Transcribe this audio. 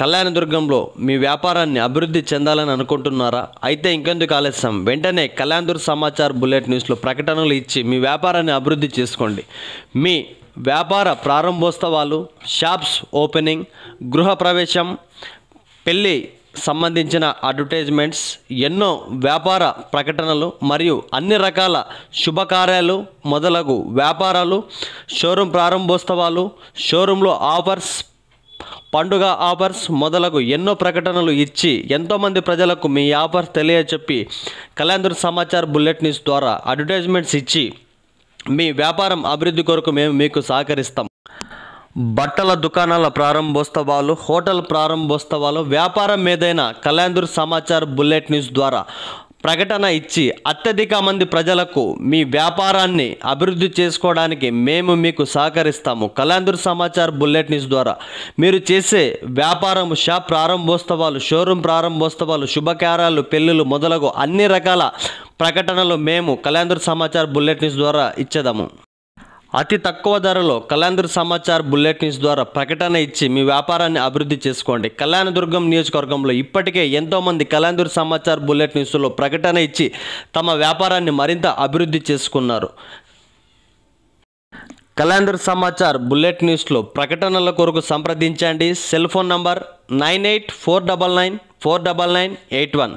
కళ్యాణదుర్గంలో మీ వ్యాపారాన్ని అభివృద్ధి చెందాలని అనుకుంటున్నారా అయితే ఇంకెందుకు ఆలస్యం వెంటనే కళ్యాణదుర్గ సమాచార్ బుల్లెట్ న్యూస్లో ప్రకటనలు ఇచ్చి మీ వ్యాపారాన్ని అభివృద్ధి చేసుకోండి మీ వ్యాపార ప్రారంభోత్సవాలు షాప్స్ ఓపెనింగ్ గృహప్రవేశం పెళ్ళి సంబంధించిన అడ్వర్టైజ్మెంట్స్ ఎన్నో వ్యాపార ప్రకటనలు మరియు అన్ని రకాల శుభకార్యాలు మొదలగు వ్యాపారాలు షోరూం ప్రారంభోత్సవాలు షోరూంలో ఆఫర్స్ పండుగ ఆఫర్స్ మొదలగు ఎన్నో ప్రకటనలు ఇచ్చి ఎంతోమంది ప్రజలకు మీ ఆఫర్స్ తెలియచెప్పి కళ్యాణ్ సమాచార్ బుల్లెట్ న్యూస్ ద్వారా అడ్వర్టైజ్మెంట్స్ ఇచ్చి మీ వ్యాపారం అభివృద్ధి కొరకు మేము మీకు సహకరిస్తాం బట్టల దుకాణాల ప్రారంభోత్సవాలు హోటల్ ప్రారంభోత్సవాలు వ్యాపారం ఏదైనా కళ్యాణ్ సమాచార్ బుల్లెట్ న్యూస్ ద్వారా ప్రకటన ఇచ్చి అత్యధిక మంది ప్రజలకు మీ వ్యాపారాన్ని అభివృద్ధి చేసుకోవడానికి మేము మీకు సహకరిస్తాము కళాంధ్ర సమాచార్ బుల్లెట్ న్యూస్ ద్వారా మీరు చేసే వ్యాపారం షాప్ ప్రారంభోత్సవాలు షోరూమ్ ప్రారంభోత్సవాలు శుభకార్యాలు పెళ్ళిళ్ళు మొదలగు అన్ని రకాల ప్రకటనలు మేము కలాందూర్ సమాచార్ బుల్లెట్ న్యూస్ ద్వారా ఇచ్చేదాము అతి తక్కువ ధరలో కళ్యాణదుర్గ సమాచార్ బుల్లెట్ న్యూస్ ద్వారా ప్రకటన ఇచ్చి మీ వ్యాపారాన్ని అభివృద్ధి చేసుకోండి కళ్యాణదుర్గం నియోజకవర్గంలో ఇప్పటికే ఎంతోమంది కళ్యాణదుర్గ సమాచార్ బుల్లెట్ న్యూస్లో ప్రకటన ఇచ్చి తమ వ్యాపారాన్ని మరింత అభివృద్ధి చేసుకున్నారు కళ్యాణదుర్గ సమాచార్ బుల్లెట్ న్యూస్లో ప్రకటనల కొరకు సంప్రదించండి cell phone number nine eight four double nine four double nine eight one